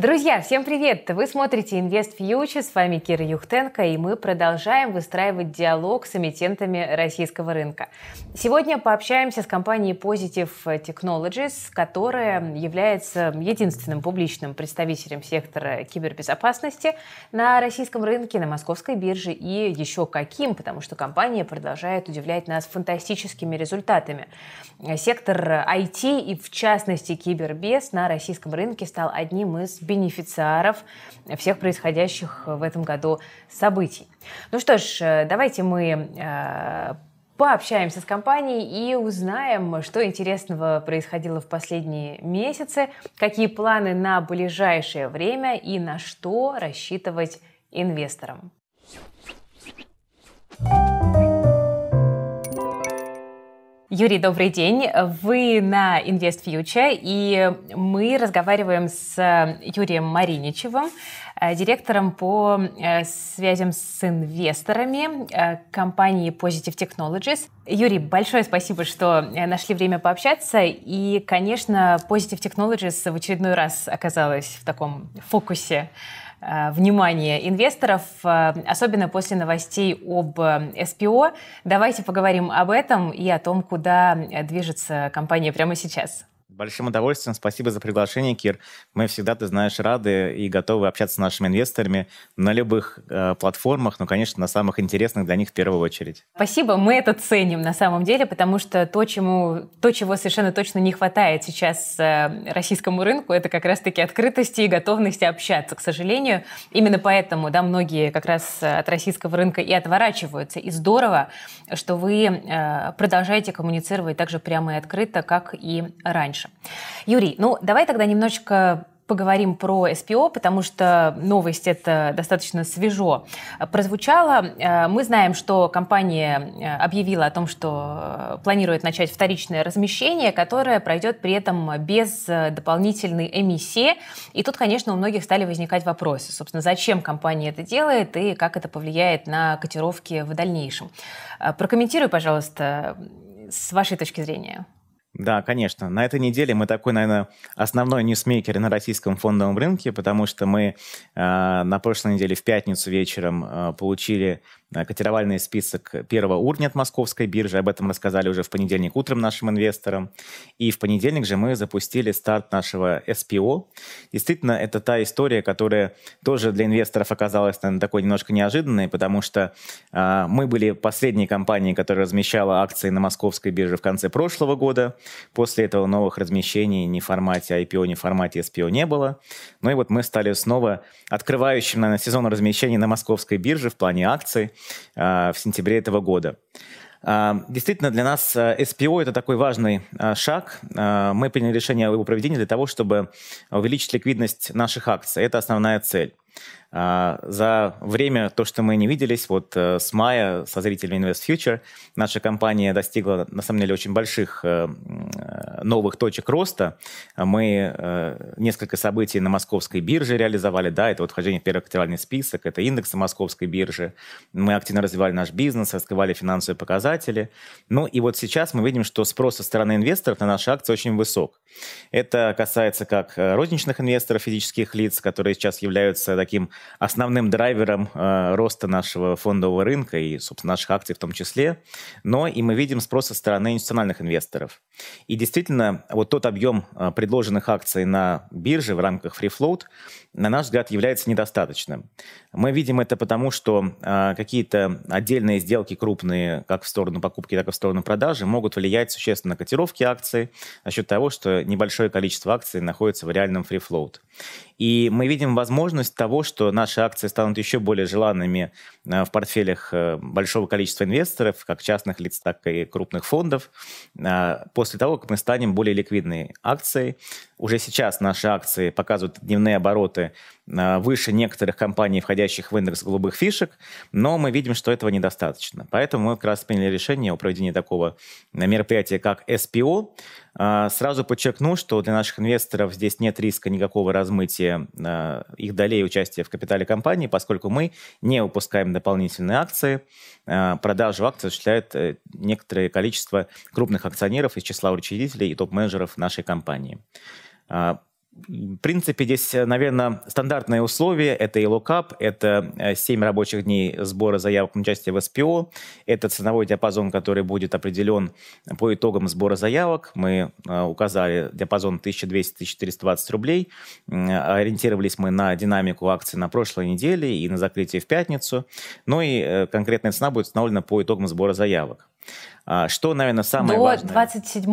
Друзья, всем привет! Вы смотрите Invest Future, с вами Кира Юхтенко, и мы продолжаем выстраивать диалог с эмитентами российского рынка. Сегодня пообщаемся с компанией Positive Technologies, которая является единственным публичным представителем сектора кибербезопасности на российском рынке, на московской бирже и еще каким, потому что компания продолжает удивлять нас фантастическими результатами. Сектор IT и, в частности, кибербез на российском рынке стал одним из бенефициаров всех происходящих в этом году событий. Ну что ж, э, давайте мы э, пообщаемся с компанией и узнаем, что интересного происходило в последние месяцы, какие планы на ближайшее время и на что рассчитывать инвесторам. Юрий, добрый день. Вы на Invest Future, и мы разговариваем с Юрием Мариничевым, э, директором по э, связям с инвесторами э, компании Positive Technologies. Юрий, большое спасибо, что нашли время пообщаться. И, конечно, Positive Technologies в очередной раз оказалась в таком фокусе Э, внимание инвесторов, э, особенно после новостей об э, СПО. Давайте поговорим об этом и о том, куда движется компания прямо сейчас. Большим удовольствием. Спасибо за приглашение, Кир. Мы всегда, ты знаешь, рады и готовы общаться с нашими инвесторами на любых э, платформах, но, конечно, на самых интересных для них в первую очередь. Спасибо. Мы это ценим на самом деле, потому что то, чему, то чего совершенно точно не хватает сейчас э, российскому рынку, это как раз-таки открытости и готовности общаться. К сожалению, именно поэтому да, многие как раз от российского рынка и отворачиваются. И здорово, что вы э, продолжаете коммуницировать так же прямо и открыто, как и раньше. Юрий, ну давай тогда немножечко поговорим про СПО, потому что новость это достаточно свежо э, прозвучала. Э, мы знаем, что компания э, объявила о том, что планирует начать вторичное размещение, которое пройдет при этом без дополнительной эмиссии. И тут, конечно, у многих стали возникать вопросы. Собственно, зачем компания это делает и как это повлияет на котировки в дальнейшем. Прокомментируй, пожалуйста, с вашей точки зрения. Да, конечно. На этой неделе мы такой, наверное, основной ньюсмейкер на российском фондовом рынке, потому что мы э, на прошлой неделе в пятницу вечером э, получили Э, котировальный список первого уровня от московской биржи. Об этом рассказали уже в понедельник утром нашим инвесторам. И в понедельник же мы запустили старт нашего SPO. Действительно, это та история, которая тоже для инвесторов оказалась, наверное, такой немножко неожиданной, потому что э, мы были последней компанией, которая размещала акции на московской бирже в конце прошлого года. После этого новых размещений ни в формате IPO, ни в формате SPO не было. Ну и вот мы стали снова открывающим, наверное, сезон размещений на московской бирже в плане акций. Э, в сентябре этого года. Э, действительно, для нас SPO э, – это такой важный шаг. Мы приняли решение о его проведении для того, чтобы увеличить ликвидность наших акций. Это основная цель. А, за время, то, что мы не виделись, вот э, с мая со зрителями Invest Future наша компания достигла, на самом деле, очень больших э, э, новых точек роста. Мы несколько событий на московской бирже реализовали, да, это вот вхождение в первый категоральный список, это индексы московской биржи. Мы активно развивали наш бизнес, раскрывали финансовые показатели. Ну и вот сейчас мы видим, что спрос со стороны инвесторов на наши акции очень высок. Это касается как розничных инвесторов, физических лиц, которые сейчас являются таким основным драйвером э, роста нашего фондового рынка и, собственно, наших акций в том числе, но и мы видим спрос со стороны институциональных инвесторов. И действительно, вот тот объем э, предложенных акций на бирже в рамках Free Float, на наш взгляд, является недостаточным. Мы видим это потому, что э, какие-то отдельные сделки крупные, как в сторону покупки, так и в сторону продажи, могут влиять существенно на котировки акций за счет того, что небольшое количество акций находится в реальном free float. И мы видим возможность того, что наши акции станут еще более желанными а, в портфелях э, большого количества инвесторов, как частных лиц, так и крупных фондов, а, после того, как мы станем более ликвидной акцией. Уже сейчас наши акции показывают дневные обороты Э, выше некоторых компаний, входящих в индекс голубых фишек, но мы видим, что этого недостаточно. Поэтому мы как раз приняли решение о проведении такого мероприятия, как SPO. Э, сразу подчеркну, что для наших инвесторов здесь нет риска никакого размытия э, их долей участия в капитале компании, поскольку мы не выпускаем дополнительные акции. Продажу акций осуществляет некоторое количество крупных акционеров из числа учредителей и топ-менеджеров нашей компании. В принципе, здесь, э, наверное, стандартные условия. Это и локап, это 7 э, рабочих дней сбора заявок на участие в СПО, это ценовой диапазон, который будет определен по итогам сбора заявок. Мы э, указали диапазон 1200-1420 рублей. Ориентировались мы на динамику акций на прошлой неделе и на закрытие в пятницу. Ну и конкретная цена будет установлена по итогам сбора заявок. А, что, наверное, самое До важное... До 27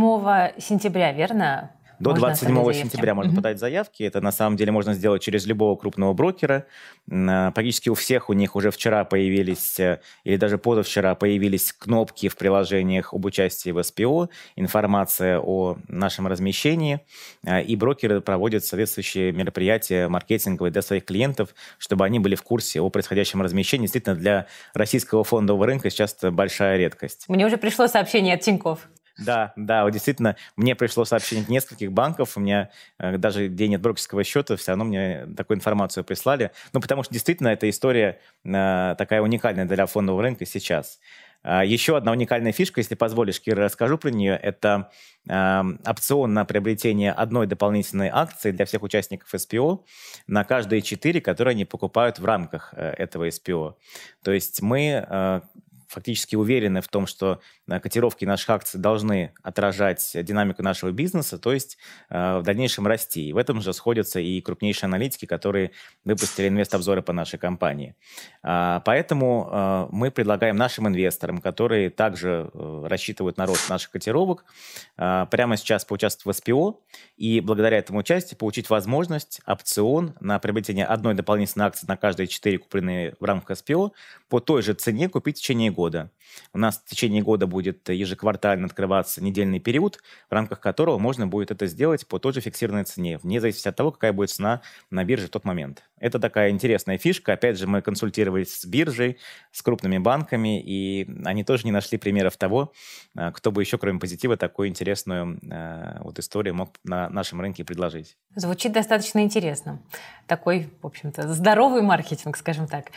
сентября, верно? До 27 сентября можно mm-hmm. подать заявки. Это на самом деле можно сделать через любого крупного брокера. А, практически у всех у них уже вчера появились, э, или даже позавчера появились кнопки в приложениях об участии в СПО, информация о нашем размещении. Э, и брокеры проводят соответствующие мероприятия маркетинговые для своих клиентов, чтобы они были в курсе о происходящем размещении. Действительно, для российского фондового рынка сейчас большая редкость. Мне уже пришло сообщение от Тинькофф. Да, да, вот действительно, мне пришло сообщение от нескольких банков, у меня э, даже где нет брокерского счета, все равно мне такую информацию прислали. Ну, потому что действительно эта история э, такая уникальная для фондового рынка сейчас. Э, а, еще одна уникальная фишка, если позволишь, Кира, расскажу про нее, это э, опцион на приобретение одной дополнительной акции для всех участников СПО на каждые четыре, которые они покупают в рамках э, этого СПО. То есть мы э, фактически уверены в том, что Э, котировки наших акций должны отражать динамику нашего бизнеса, то есть э, в дальнейшем расти. И в этом же сходятся и крупнейшие аналитики, которые выпустили инвест-обзоры по нашей компании. А, поэтому э, мы предлагаем нашим инвесторам, которые также рассчитывают на рост наших котировок, прямо сейчас поучаствовать в СПО и благодаря этому участию получить возможность опцион на приобретение одной дополнительной акции на каждые 4 купленные в рамках СПО по той же цене купить в течение года. У нас в течение года будет будет ежеквартально открываться недельный период, в рамках которого можно будет это сделать по той же фиксированной цене, вне зависимости от того, какая будет цена на бирже в тот момент. Это такая интересная фишка. Опять же, мы консультировались с биржей, с крупными банками, и они тоже не нашли примеров того, а, кто бы еще, кроме позитива, такую интересную а, вот историю мог на нашем рынке предложить. Звучит достаточно интересно. Такой, в общем-то, здоровый маркетинг, скажем так.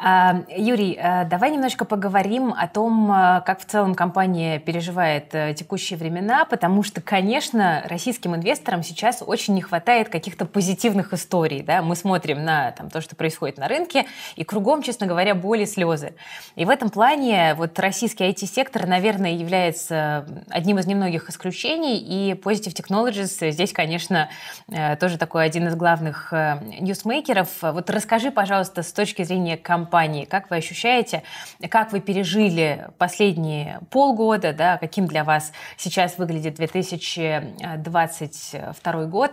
Юрий, э, давай немножко поговорим о том, э, как в целом компания переживает э, текущие времена, потому что, конечно, российским инвесторам сейчас очень не хватает каких-то позитивных историй. Да? Мы смотрим на там, то, что происходит на рынке, и кругом, честно говоря, боли, слезы. И в этом плане вот российский IT-сектор, наверное, является одним из немногих исключений, и Positive Technologies здесь, конечно, тоже такой один из главных ньюсмейкеров. Вот расскажи, пожалуйста, с точки зрения компании, компании. Как вы ощущаете, как вы пережили последние полгода, да, каким для вас сейчас выглядит 2022 год?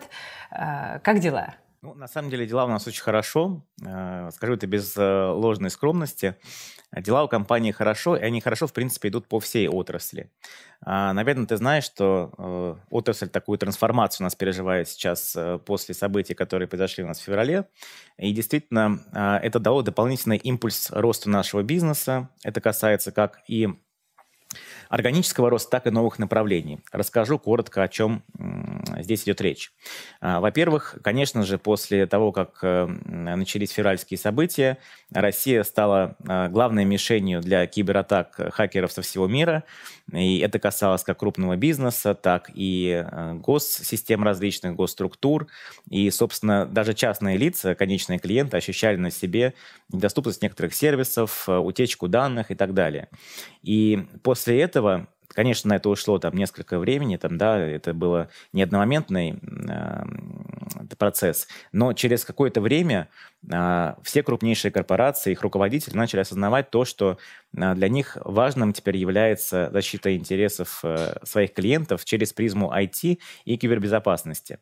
Э, как дела? Ну, на самом деле дела у нас очень хорошо. Э, скажу это без э, ложной скромности. Дела у компании хорошо, и они хорошо, в принципе, идут по всей отрасли. А, Наверное, ты знаешь, что э, отрасль такую трансформацию у нас переживает сейчас э, после событий, которые произошли у нас в феврале. И действительно, а, это дало дополнительный импульс росту нашего бизнеса. Это касается как и органического роста, так и новых направлений. Расскажу коротко, о чем здесь идет речь. А, во-первых, конечно же, после того, как э, начались февральские события, Россия стала а, главной мишенью для кибератак э, хакеров со всего мира. И это касалось как крупного бизнеса, так и э, госсистем различных, госструктур. И, собственно, даже частные лица, конечные клиенты, ощущали на себе недоступность некоторых сервисов, утечку данных и так далее. И после этого этого Конечно, на это ушло там несколько времени, там, да, это было не одномоментный э, процесс, но через какое-то время а, все крупнейшие корпорации, их руководители начали осознавать то, что а, для них важным теперь является защита интересов э, своих клиентов через призму IT и кибербезопасности.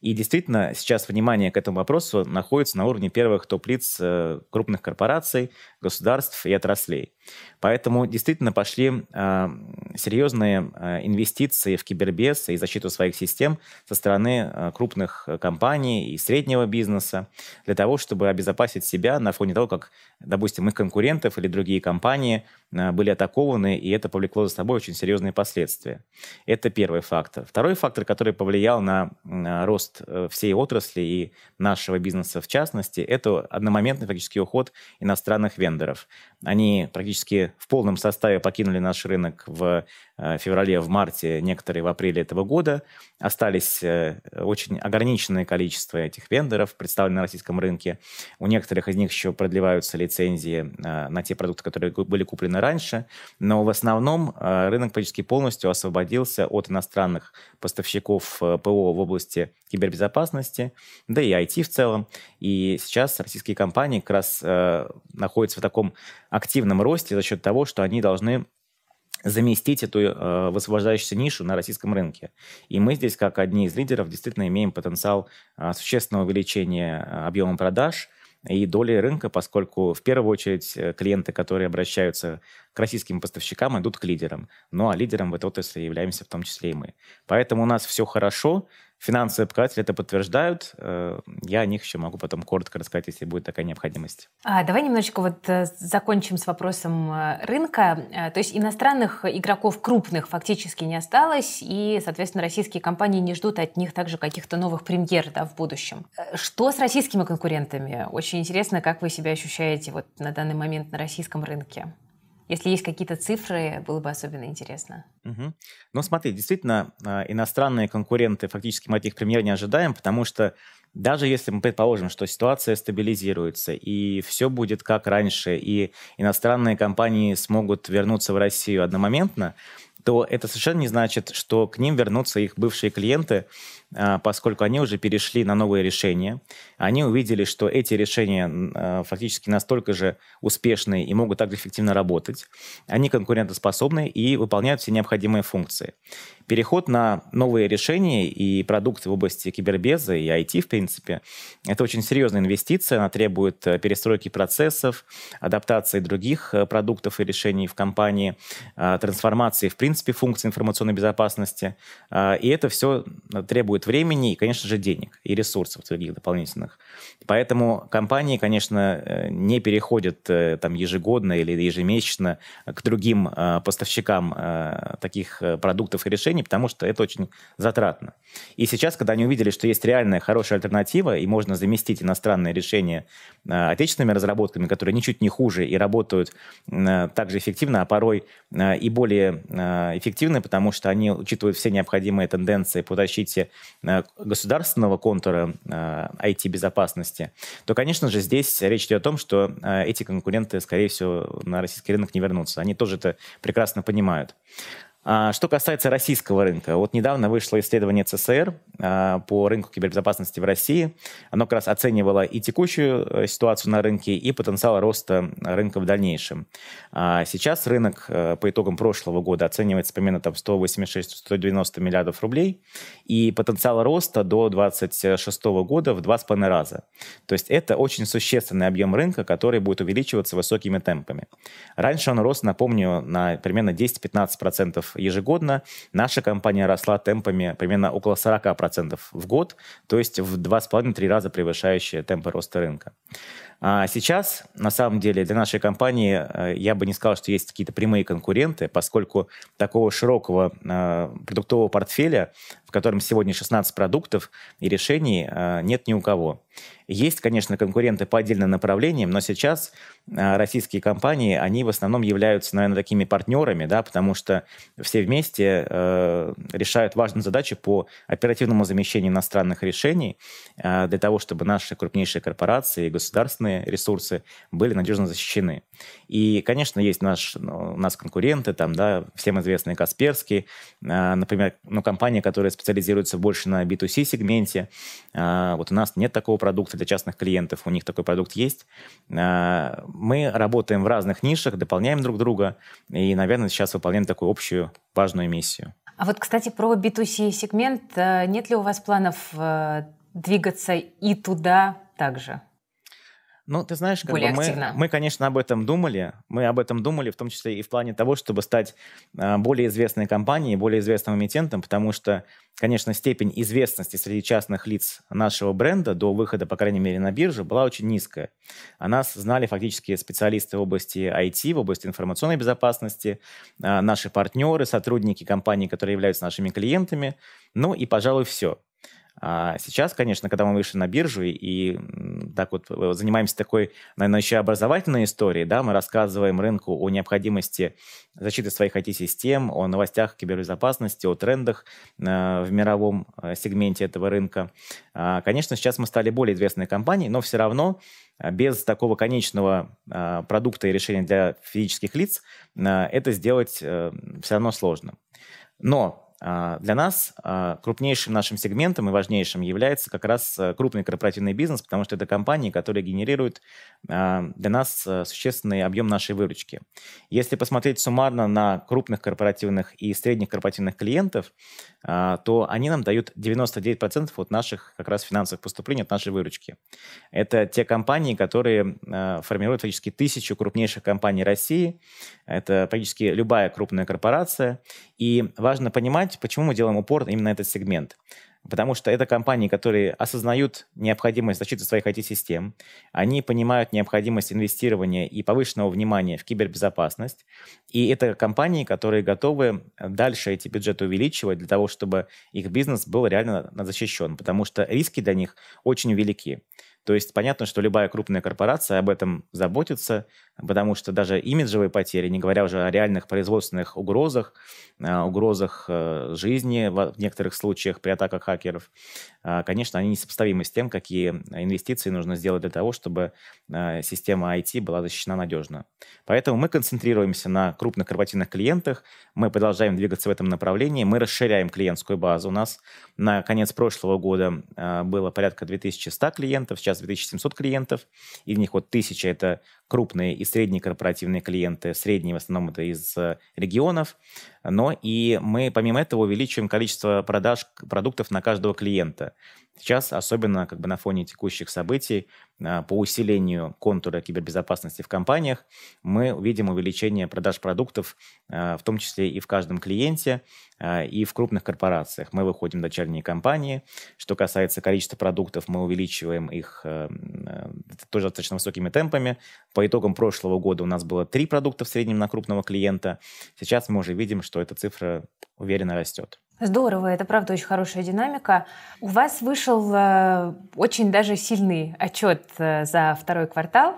И действительно, сейчас внимание к этому вопросу находится на уровне первых топ-лиц э, крупных корпораций, государств и отраслей. Поэтому действительно пошли а, серьезные инвестиции в кибербез и защиту своих систем со стороны э, крупных компаний и среднего бизнеса для того, чтобы чтобы обезопасить себя на фоне того, как, допустим, их конкурентов или другие компании э, были атакованы, и это повлекло за собой очень серьезные последствия. Это первый фактор. Второй фактор, который повлиял на э, рост э, всей отрасли и нашего бизнеса в частности, это одномоментный фактический уход иностранных вендоров. Они практически в полном составе покинули наш рынок в э, феврале, в марте, некоторые в апреле этого года. Остались э, очень ограниченное количество этих вендоров, представленных на российском рынке. У некоторых из них еще продлеваются лицензии э, на те продукты, которые были куплены раньше. Но в основном рынок практически полностью освободился от иностранных поставщиков ПО в области кибербезопасности, да и IT в целом. И сейчас российские компании как раз находятся в таком активном росте за счет того, что они должны заместить эту э, высвобождающуюся нишу на российском рынке. И мы здесь, как одни из лидеров, действительно имеем потенциал э, существенного увеличения а, объема продаж и доли рынка, поскольку в первую очередь э, клиенты, которые обращаются к российским поставщикам, идут к лидерам. Ну а лидером в этой отрасли являемся в том числе и мы. Поэтому у нас все хорошо, Финансовые показатели это подтверждают. Э, я о них еще могу потом коротко рассказать, если будет такая необходимость. А, давай немножечко вот э, закончим с вопросом э, рынка. То есть иностранных игроков крупных фактически не осталось, и, соответственно, российские компании не ждут от них также каких-то новых премьер да, в будущем. Что с российскими конкурентами? Очень интересно, как вы себя ощущаете вот на данный момент на российском рынке. Если есть какие-то цифры, было бы особенно интересно. Угу. Ну, смотри, действительно, а, иностранные конкуренты, фактически мы от них пример не ожидаем, потому что даже если мы предположим, что ситуация стабилизируется и все будет как раньше, и иностранные компании смогут вернуться в Россию одномоментно, то это совершенно не значит, что к ним вернутся их бывшие клиенты, а, поскольку они уже перешли на новые решения. Они увидели, что эти решения а, фактически настолько же успешные и могут также эффективно работать. Они конкурентоспособны и выполняют все необходимые функции. Переход на новые решения и продукты в области кибербеза и IT, в принципе, это очень серьезная инвестиция. Она требует э, перестройки процессов, адаптации других э, продуктов и решений в компании, а, трансформации, в принципе, функций информационной безопасности. И это все э, требует требует времени и, конечно же, денег и ресурсов других дополнительных. Поэтому компании, конечно, э, не переходят э, там ежегодно или ежемесячно к другим э, поставщикам таких продуктов и решений, потому что это очень затратно. И сейчас, когда они увидели, что есть реальная хорошая альтернатива, и можно заместить иностранные решения отечественными разработками, которые ничуть не хуже и работают также эффективно, а порой и более эффективны, потому что они учитывают все необходимые тенденции по защите Э, государственного контура IT-безопасности, э, то, конечно же, здесь речь идет о том, что э, эти конкуренты, скорее всего, на российский рынок не вернутся. Они тоже это прекрасно понимают. А, что касается российского рынка, вот недавно вышло исследование ЦСР а, по рынку кибербезопасности в России. Оно как раз оценивало и текущую э, ситуацию на рынке, и потенциал роста рынка в дальнейшем. А, сейчас рынок э, по итогам прошлого года оценивается примерно там 186-190 миллиардов рублей, и потенциал роста до 2026 года в 2,5 раза. То есть это очень существенный объем рынка, который будет увеличиваться высокими темпами. Раньше он рос, напомню, на примерно 10-15% ежегодно, наша компания росла темпами примерно около 40% в год, то есть в 2,5-3 раза превышающие темпы роста рынка. А сейчас, на самом деле, для нашей компании э, я бы не сказал, что есть какие-то прямые конкуренты, поскольку такого широкого э, продуктового портфеля, в котором сегодня 16 продуктов и решений, э, нет ни у кого. Есть, конечно, конкуренты по отдельным направлениям, но сейчас российские компании, они в основном являются, наверное, такими партнерами, да, потому что все вместе решают важную задачу по оперативному замещению иностранных решений для того, чтобы наши крупнейшие корпорации и государственные данные, ресурсы были надежно защищены. И, конечно, есть наш, ну, у нас конкуренты, там, да, всем известные Касперский, а, например, ну, компания, которая специализируется больше на B2C-сегменте. А, вот у нас нет такого продукта для частных клиентов, у них такой продукт есть. А, мы работаем в разных нишах, дополняем друг друга и, наверное, сейчас выполняем такую общую важную миссию. А вот, кстати, про B2C-сегмент. Э, нет ли у вас планов э, двигаться и туда также? Ну, ты знаешь, как бы мы, мы, конечно, об этом думали. Мы об этом думали, в том числе и в плане того, чтобы стать а, более известной компанией, более известным эмитентом, потому что, конечно, степень известности среди частных лиц нашего бренда до выхода, по крайней мере, на биржу, была очень низкая. О нас знали фактически специалисты в области IT, в области информационной безопасности, а, наши партнеры, сотрудники компаний, которые являются нашими клиентами. Ну и, пожалуй, все. А сейчас, конечно, когда мы вышли на биржу и так вот э, занимаемся такой, наверное, еще образовательной историей, да, мы рассказываем рынку о необходимости защиты своих IT-систем, о новостях кибербезопасности, о трендах э, в мировом э, сегменте этого рынка. А, конечно, сейчас мы стали более известной компанией, но все равно без такого конечного продукта и решения для физических лиц это сделать все равно сложно. Но а, для нас а, крупнейшим нашим сегментом и важнейшим является как раз э, крупный корпоративный бизнес, потому что это компании, которые генерируют а, для нас э, существенный объем нашей выручки. Если посмотреть суммарно на крупных корпоративных и средних корпоративных клиентов, то они нам дают 99% от наших как раз финансовых поступлений, от нашей выручки. Это те компании, которые формируют фактически тысячу крупнейших компаний России. Это практически любая крупная корпорация. И важно понимать, почему мы делаем упор именно на этот сегмент. Потому что это компании, которые осознают необходимость защиты своих IT-систем, они понимают необходимость инвестирования и повышенного внимания в кибербезопасность. И это компании, которые готовы э, дальше эти бюджеты увеличивать для того, чтобы их бизнес был реально защищен. Потому что риски для них очень велики. То есть понятно, что любая крупная корпорация об этом заботится, потому что даже имиджевые потери, не говоря уже о реальных производственных угрозах, э, угрозах э, жизни в некоторых случаях при атаках хакеров, э, конечно, они несопоставимы с тем, какие инвестиции нужно сделать для того, чтобы система IT была защищена надежно. Поэтому мы концентрируемся на крупных корпоративных клиентах, мы продолжаем двигаться в этом направлении, мы расширяем клиентскую базу. У нас на конец прошлого года было порядка 2100 клиентов, сейчас 2700 клиентов, из них вот 1000 это крупные и средние корпоративные клиенты, средние в основном это из э, регионов, но и мы помимо этого увеличиваем количество продаж продуктов на каждого клиента. Сейчас, особенно как бы на фоне текущих событий, э, по усилению контура кибербезопасности в компаниях, мы увидим увеличение продаж продуктов, э, в том числе и в каждом клиенте, э, и в крупных корпорациях. Мы выходим в дочерние компании. Что касается количества продуктов, мы увеличиваем их тоже достаточно высокими темпами. По итогам прошлого года у нас было три продукта в среднем на крупного клиента. Сейчас мы уже видим, что эта цифра уверенно растет. Здорово, это правда очень хорошая динамика. У вас вышел э, очень даже сильный отчет э, за второй квартал.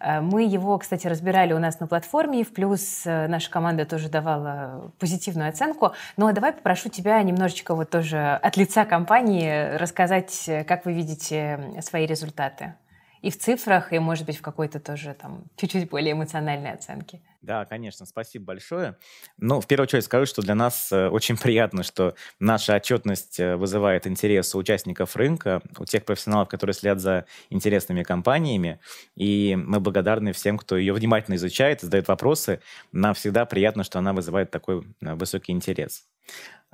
Э, мы его, кстати, разбирали у нас на платформе, и в плюс э, наша команда тоже давала позитивную оценку. Ну а давай попрошу тебя немножечко вот тоже от лица компании рассказать, э, как вы видите свои результаты и в цифрах, и, может быть, в какой-то тоже там чуть-чуть более эмоциональной оценке. Да, конечно, спасибо большое. Ну, в первую очередь скажу, что для нас э, очень приятно, что наша отчетность э, вызывает интерес у участников рынка, у тех профессионалов, которые следят за интересными компаниями, и мы благодарны всем, кто ее внимательно изучает, задает вопросы. Нам всегда приятно, что она вызывает такой э, высокий интерес.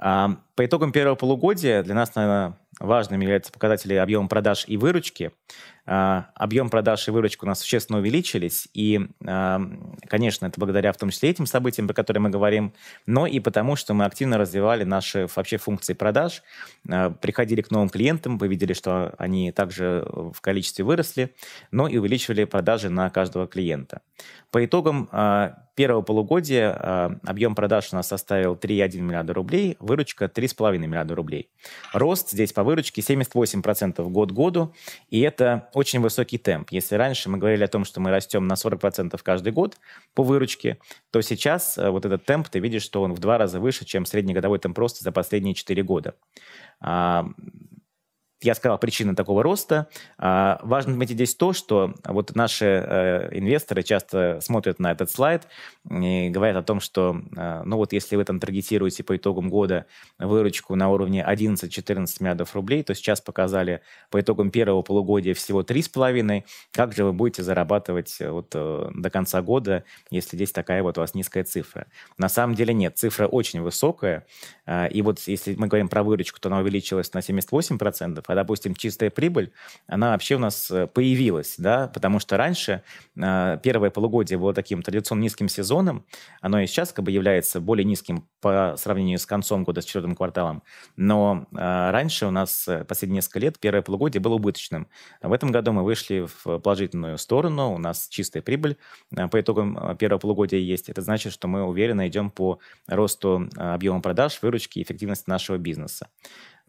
А, по итогам первого полугодия для нас, наверное, важными являются показатели объема продаж и выручки. А, объем продаж и выручка у нас существенно увеличились, и, а, конечно, это благодаря в том числе этим событиям, про которые мы говорим, но и потому, что мы активно развивали наши вообще функции продаж, а, приходили к новым клиентам, вы видели, что они также в количестве выросли, но и увеличивали продажи на каждого клиента. По итогам первого полугодия объем продаж у нас составил 3,1 миллиарда рублей, выручка 3,5 миллиарда рублей. Рост здесь по выручки 78% год году, и это очень высокий темп. Если раньше мы говорили о том, что мы растем на 40% каждый год по выручке, то сейчас э, вот этот темп, ты видишь, что он в два раза выше, чем среднегодовой темп роста за последние 4 года. А, я сказал причины такого роста. А, важно отметить здесь то, что вот наши э, инвесторы часто смотрят на этот слайд и говорят о том, что, э, ну вот если вы там таргетируете по итогам года выручку на уровне 11-14 миллиардов рублей, то сейчас показали по итогам первого полугодия всего 3,5, как же вы будете зарабатывать э, вот до конца года, если здесь такая вот у вас низкая цифра? На самом деле нет, цифра очень высокая, а, и вот если мы говорим про выручку, то она увеличилась на 78%, а, допустим, чистая прибыль, она вообще у нас э, появилась, да, потому что раньше а, первое полугодие было таким традиционно низким сезоном, оно и сейчас как бы является более низким по сравнению с концом года, с четвертым кварталом, но а, раньше у нас э, последние несколько лет первое полугодие было убыточным. В этом году мы вышли в положительную сторону, у нас чистая прибыль а, по итогам э, первого полугодия есть. Это значит, что мы уверенно идем по росту а, объема продаж, выручки и эффективности нашего бизнеса.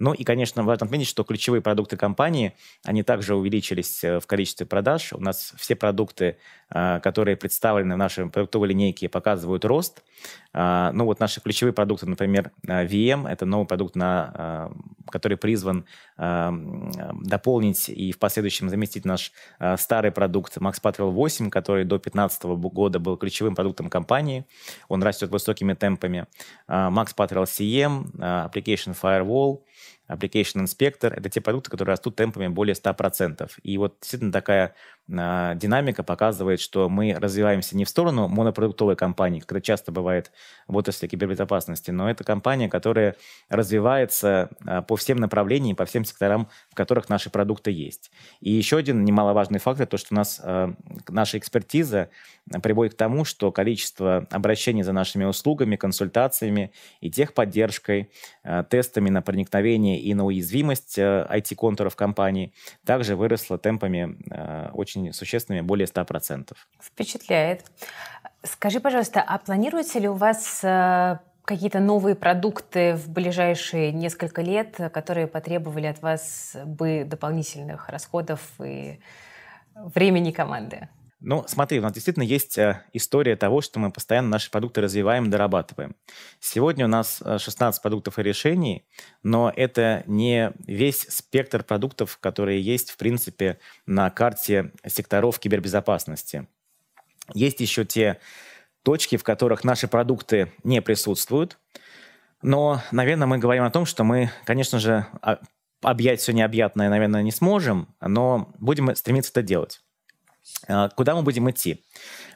Ну и, конечно, важно отметить, что ключевые продукты компании, они также увеличились э, в количестве продаж. У нас все продукты, э, которые представлены в нашей продуктовой линейке, показывают рост. А, ну вот наши ключевые продукты, например, э, VM, это новый продукт, на, который призван дополнить и в последующем заместить наш старый продукт Max Patrol 8, который до 2015 года был ключевым продуктом компании. Он растет высокими темпами. А, Max Patrol CM, Application Firewall – Application Inspector — это те продукты, которые растут темпами более 100%. И вот действительно такая а, динамика показывает, что мы развиваемся не в сторону монопродуктовой компании, как это часто бывает в отрасли кибербезопасности, но это компания, которая развивается а, по всем направлениям, по всем секторам, в которых наши продукты есть. И еще один немаловажный фактор, то, что у нас а, наша экспертиза приводит к тому, что количество обращений за нашими услугами, консультациями и техподдержкой, тестами на проникновение и на уязвимость IT-контуров компании также выросло темпами очень очень существенными, более 100%. Впечатляет. Скажи, пожалуйста, а планируется ли у вас э, какие-то новые продукты в ближайшие несколько лет, которые потребовали от вас бы дополнительных расходов и времени команды? Ну, смотри, у нас действительно есть э, история того, что мы постоянно наши продукты развиваем, дорабатываем. Сегодня у нас 16 э, продуктов и решений, но это не весь спектр продуктов, которые есть, в принципе, на карте секторов кибербезопасности. Есть еще те точки, в которых наши продукты не присутствуют, но, наверное, мы говорим о том, что мы, конечно же, а, объять все необъятное, наверное, не сможем, но будем стремиться это делать. А, куда мы будем идти?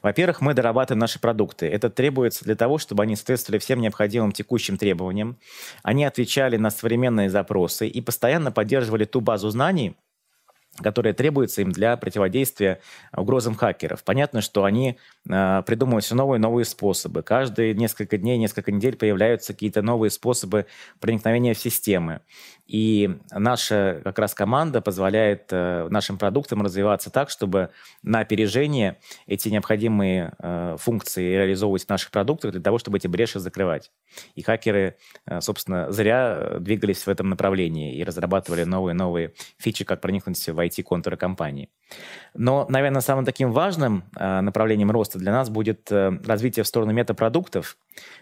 Во-первых, мы дорабатываем наши продукты. Это требуется для того, чтобы они соответствовали всем необходимым текущим требованиям. Они отвечали на современные запросы и постоянно поддерживали ту базу знаний, которые требуются им для противодействия угрозам хакеров. Понятно, что они э, придумывают все новые и новые способы. Каждые несколько дней, несколько недель появляются какие-то новые способы проникновения в системы. И наша как раз команда позволяет э, нашим продуктам развиваться так, чтобы на опережение эти необходимые э, функции реализовывать в наших продуктах для того, чтобы эти бреши закрывать. И хакеры, э, собственно, зря э, двигались в этом направлении и разрабатывали новые-новые фичи, как проникнуть в войти контуры компании. Но, наверное, самым таким важным э, направлением роста для нас будет э, развитие в сторону метапродуктов.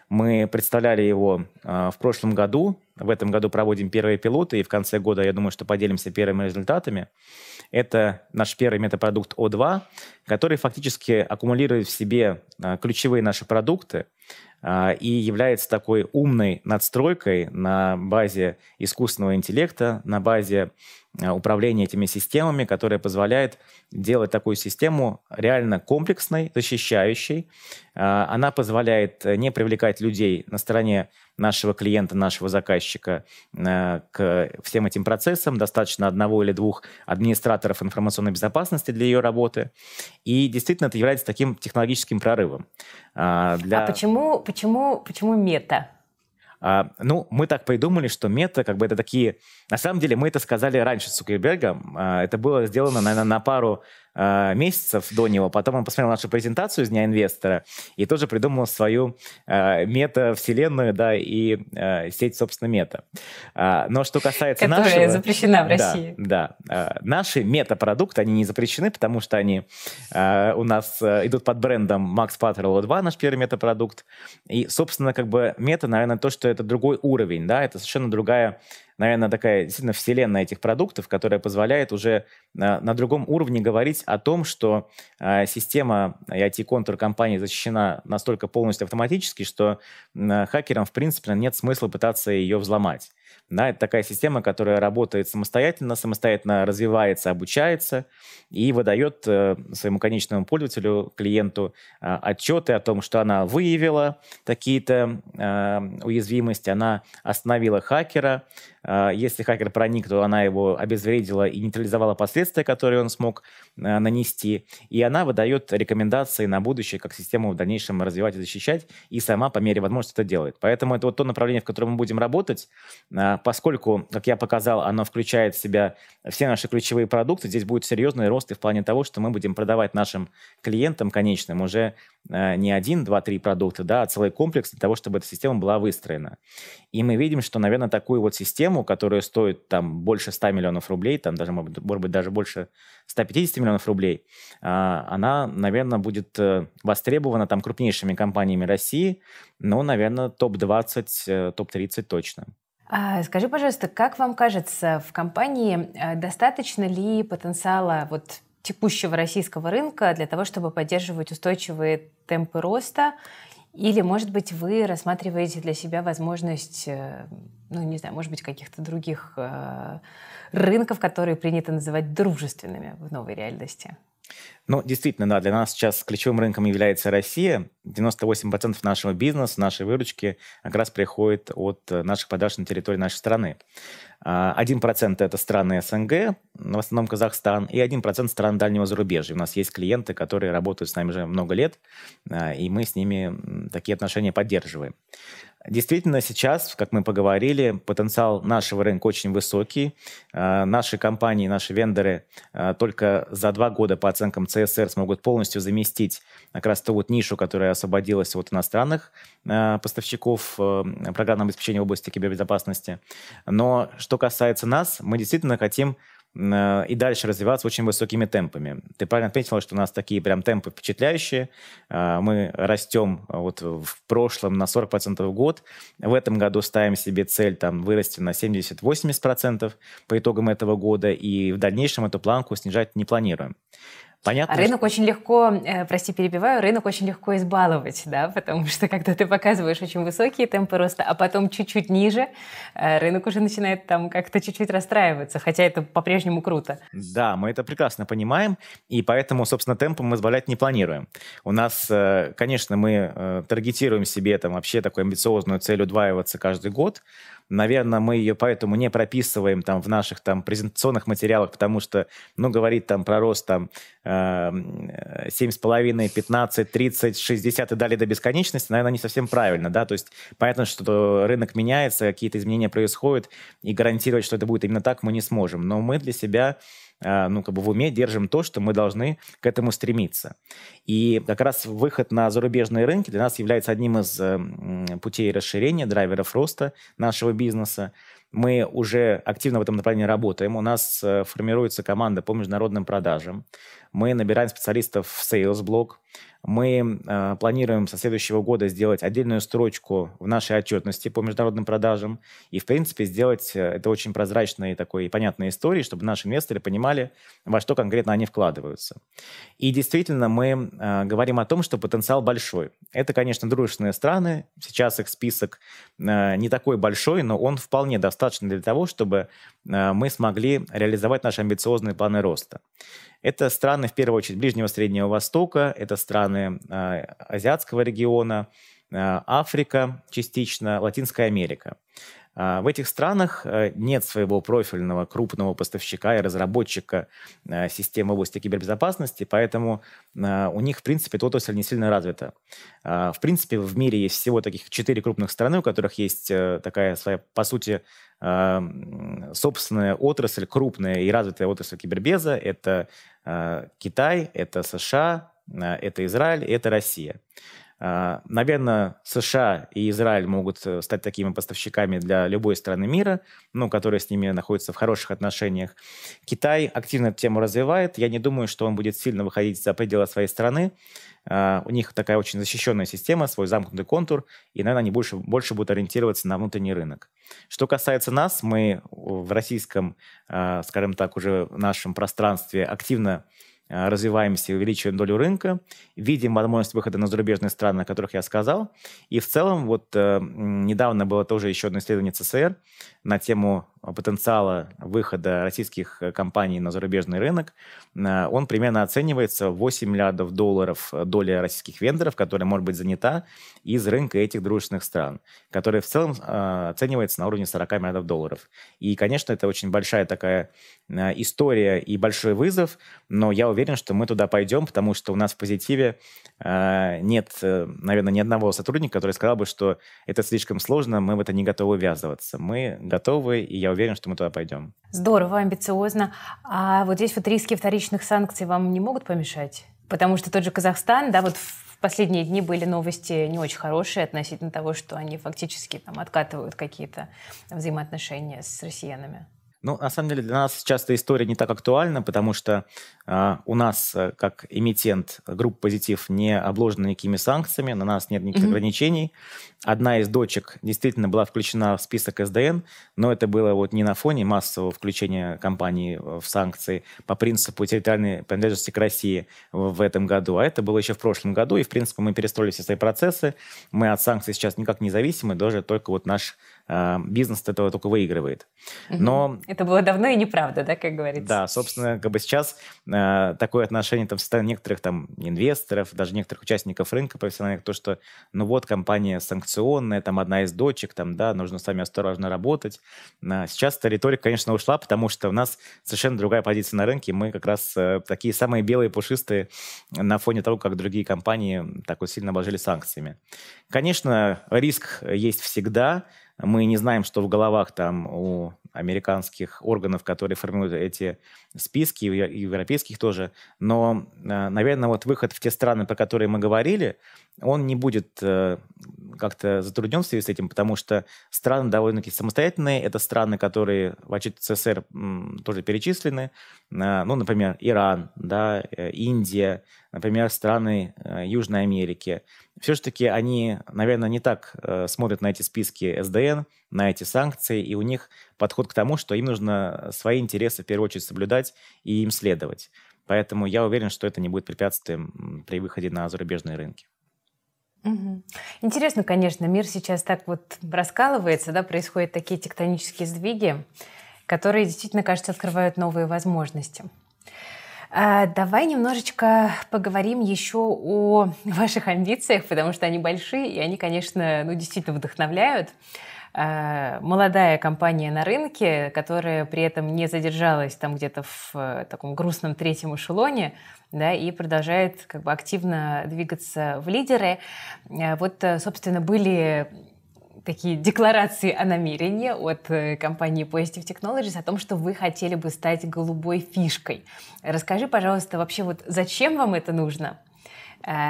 Мы представляли его э, в прошлом году, в этом году проводим первые пилоты, и в конце года, я думаю, что поделимся первыми результатами. Это наш первый метапродукт О2, который фактически аккумулирует в себе ключевые наши продукты и является такой умной надстройкой на базе искусственного интеллекта, на базе Э, управление этими системами, которое позволяет делать такую систему реально комплексной, защищающей. Э, она позволяет э, не привлекать людей на стороне нашего клиента, нашего заказчика к всем этим процессам. Достаточно одного или двух администраторов информационной безопасности для ее работы. И действительно это является таким технологическим прорывом. Для... А почему, почему, почему мета? А, ну, мы так придумали, что мета, как бы это такие на самом деле мы это сказали раньше с Цукербергом. А, это было сделано, наверное, на пару а, месяцев до него. Потом он посмотрел нашу презентацию из Дня инвестора и тоже придумал свою а, мета-вселенную, да, и сеть, собственно, мета. Но что касается Которая нашего... запрещена в России. Да, да. Наши мета-продукты, они не запрещены, потому что они у нас идут под брендом Max Patrol 2, наш первый мета-продукт. И, собственно, как бы мета, наверное, то, что это другой уровень, да, это совершенно другая наверное, такая действительно вселенная этих продуктов, которая позволяет уже э, на, другом уровне говорить о том, что э, система IT-контур компании защищена настолько полностью автоматически, что э, хакерам, в принципе, нет смысла пытаться ее взломать. Да, это такая система, которая работает самостоятельно, самостоятельно развивается, обучается и выдает э, своему конечному пользователю, клиенту, а, отчеты о том, что она выявила какие-то а, уязвимости, она остановила хакера. А, если хакер проник, то она его обезвредила и нейтрализовала последствия, которые он смог нанести. И она выдает рекомендации на будущее, как систему в дальнейшем развивать и защищать, и сама по мере возможности это делает. Поэтому это вот то направление, в котором мы будем работать. А, поскольку, как я показал, оно включает в себя все наши ключевые продукты, здесь будет серьезный рост и в плане того, что мы будем продавать нашим клиентам конечным уже а, не один, два, три продукта, да, а целый комплекс для того, чтобы эта система была выстроена. И мы видим, что, наверное, такую вот систему, которая стоит там больше 100 миллионов рублей, там даже, может быть, даже больше 150 миллионов рублей, а, она, наверное, будет э, востребована там крупнейшими компаниями России, ну, наверное, топ-20, э, топ-30 точно. А, скажи, пожалуйста, как вам кажется, в компании э, достаточно ли потенциала вот текущего российского рынка для того, чтобы поддерживать устойчивые темпы роста? Или, может быть, вы рассматриваете для себя возможность, э, ну, не знаю, может быть, каких-то других э, рынков, которые принято называть дружественными в новой реальности? Ну, действительно, да, для нас сейчас ключевым рынком является Россия. 98% нашего бизнеса, нашей выручки как раз приходит от э, наших продаж на территории нашей страны. 1% а, это страны СНГ, в основном Казахстан, и 1% стран дальнего зарубежья. У нас есть клиенты, которые работают с нами уже много лет, а, и мы с ними такие отношения поддерживаем. Действительно, сейчас, как мы поговорили, потенциал нашего рынка очень высокий. А, наши компании, наши вендоры а, только за два года, по оценкам CSR, смогут полностью заместить как раз ту вот нишу, которая освободилась от иностранных а, поставщиков программного обеспечения в области кибербезопасности. Но что касается нас, мы действительно хотим Э, и дальше развиваться очень высокими темпами. Ты правильно отметила, что у нас такие прям темпы впечатляющие. Э, мы растем э, вот в прошлом на 40% в год. В этом году ставим себе цель там вырасти на 70-80% по итогам этого года. И в дальнейшем эту планку снижать не планируем. Понятно. Рынок что... очень легко, э, прости, перебиваю, рынок очень легко избаловать, да, потому что когда ты показываешь очень высокие темпы роста, а потом чуть-чуть ниже, э, рынок уже начинает там как-то чуть-чуть расстраиваться, хотя это по-прежнему круто. Да, мы это прекрасно понимаем, и поэтому, собственно, темпом мы избавлять не планируем. У нас, э, конечно, мы э, таргетируем себе там вообще такую амбициозную цель удваиваться каждый год, Наверное, мы ее поэтому не прописываем там в наших там презентационных материалах, потому что, ну, говорит там про рост там эм, э, 7,5, 15, 30, 60 и далее до бесконечности, наверное, не совсем правильно, да, то есть понятно, что рынок меняется, какие-то изменения происходят, и гарантировать, что это будет именно так, мы не сможем. Но мы для себя Э, ну, как бы в уме держим то, что мы должны к этому стремиться. И как раз выход на зарубежные рынки для нас является одним из э, путей расширения драйверов роста нашего бизнеса. Мы уже активно в этом направлении работаем. У нас э, формируется команда по международным продажам. Мы набираем специалистов в sales-блок. Мы э, планируем со следующего года сделать отдельную строчку в нашей отчетности по международным продажам и, в принципе, сделать э, это очень прозрачной такой понятной историей, чтобы наши инвесторы понимали, во что конкретно они вкладываются. И действительно, мы э, говорим о том, что потенциал большой. Это, конечно, дружественные страны. Сейчас их список э, не такой большой, но он вполне достаточно для того, чтобы э, мы смогли реализовать наши амбициозные планы роста. Это страны, в первую очередь, Ближнего Среднего Востока, это страны э, Азиатского региона, э, Африка частично, Латинская Америка. А, в этих странах э, нет своего профильного крупного поставщика и разработчика э, систем в области кибербезопасности, поэтому э, у них, в принципе, эта отрасль не сильно развита. А, в принципе, в мире есть всего таких четыре крупных страны, у которых есть такая своя, по сути, собственная отрасль, крупная и развитая отрасль кибербеза. Это Китай, это США, это Израиль, это Россия. А, наверное, США и Израиль могут э, стать такими поставщиками для любой страны мира, ну, которые с ними находятся в хороших отношениях. Китай активно эту тему развивает. Я не думаю, что он будет сильно выходить за пределы своей страны. А, у них такая очень защищенная система, свой замкнутый контур, и, наверное, они больше, больше будут ориентироваться на внутренний рынок. Что касается нас, мы в российском, а, скажем так, уже нашем пространстве активно Э, развиваемся и увеличиваем долю рынка, видим возможность выхода на зарубежные страны, о которых я сказал. И в целом, вот э, недавно было тоже еще одно исследование ЦСР, на тему э, потенциала выхода российских э, компаний на зарубежный рынок, э, он примерно оценивается 8 миллиардов долларов доля российских вендоров, которая может быть занята из рынка этих дружественных стран, которая в целом оценивается на уровне 40 миллиардов долларов. И, конечно, это очень большая такая история и большой вызов, но я уверен, что мы туда пойдем, потому что у нас в позитиве нет, наверное, ни одного сотрудника, который сказал бы, что это слишком сложно, мы в это не готовы ввязываться. Мы готовы, и я уверен, что мы туда пойдем. Здорово, амбициозно. А вот здесь вот риски вторичных санкций вам не могут помешать? Потому что тот же Казахстан, да, вот в последние дни были новости не очень хорошие относительно того, что они фактически там откатывают какие-то взаимоотношения с россиянами. Ну, на самом деле, для нас часто история не так актуальна, потому что э, у нас, э, как эмитент, группа «Позитив» не обложена никакими санкциями, на нас нет никаких mm-hmm. ограничений. Одна из дочек действительно была включена в список СДН, но это было вот не на фоне массового включения компании в санкции по принципу территориальной принадлежности к России в этом году, а это было еще в прошлом году, и, в принципе, мы перестроили все свои процессы, мы от санкций сейчас никак не зависимы, даже только вот наш Э, бизнес от этого только выигрывает. Но... Это было давно и неправда, да, как говорится? Да, собственно, как бы сейчас э, такое отношение там со некоторых там инвесторов, даже некоторых участников рынка профессиональных, то, что ну вот компания санкционная, там одна из дочек, там, да, нужно с вами осторожно работать. Э, сейчас эта риторика, конечно, ушла, потому что у нас совершенно другая позиция на рынке, мы как раз такие самые белые, пушистые на фоне того, как другие компании так вот сильно обложили санкциями. Конечно, риск есть всегда, мы не знаем, что в головах там у американских органов, которые формируют эти списки, и европейских тоже. Но, э, наверное, вот выход в те страны, про которые мы говорили, он не будет э, как-то затруднен в связи с этим, потому что страны довольно-таки самостоятельные. Это страны, которые в отчете СССР тоже перечислены. А, ну, например, Иран, да, э, Индия, например, страны э, Южной Америки. Все-таки они, наверное, не так смотрят на эти списки СДН, на эти санкции, и у них подход к тому, что им нужно свои интересы в первую очередь соблюдать и им следовать. Поэтому я уверен, что это не будет препятствием при выходе на зарубежные рынки. Интересно, конечно, мир сейчас так вот раскалывается, да, происходят такие тектонические сдвиги, которые действительно, кажется, открывают новые возможности. А, давай немножечко поговорим еще о ваших амбициях, потому что они большие, и они, конечно, ну, действительно вдохновляют а, молодая компания на рынке, которая при этом не задержалась там где-то в э, таком грустном третьем эшелоне, да, и продолжает как бы активно двигаться в лидеры. Э, вот, э, собственно, были такие декларации о намерении от э, компании Positive Technologies о том, что вы хотели бы стать голубой фишкой. Расскажи, пожалуйста, вообще вот зачем вам это нужно?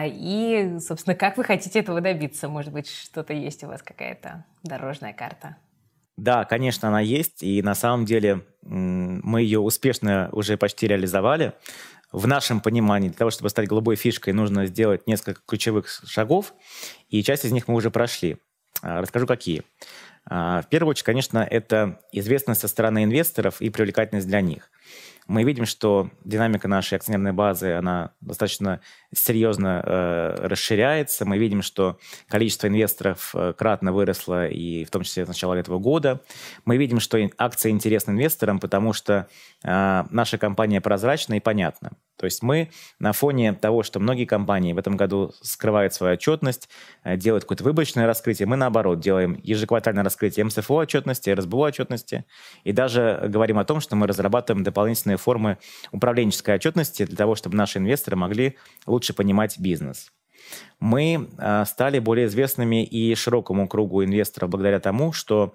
И, собственно, как вы хотите этого добиться? Может быть, что-то есть у вас какая-то дорожная карта? Да, конечно, она есть, и на самом деле мы ее успешно уже почти реализовали в нашем понимании для того, чтобы стать голубой фишкой, нужно сделать несколько ключевых шагов, и часть из них мы уже прошли. А, расскажу, какие. А, в первую очередь, конечно, это известность со стороны инвесторов и привлекательность для них мы видим, что динамика нашей акционерной базы, она достаточно серьезно э, расширяется. Мы видим, что количество инвесторов э, кратно выросло, и в том числе с начала этого года. Мы видим, что акция интересна инвесторам, потому что э, наша компания прозрачна и понятна. То есть мы на фоне того, что многие компании в этом году скрывают свою отчетность, э, делают какое-то выборочное раскрытие, мы наоборот делаем ежеквартальное раскрытие МСФО отчетности, РСБО отчетности, и даже говорим о том, что мы разрабатываем дополнительные формы управленческой отчетности для того, чтобы наши инвесторы могли лучше понимать бизнес. Мы э, стали более известными и широкому кругу инвесторов благодаря тому, что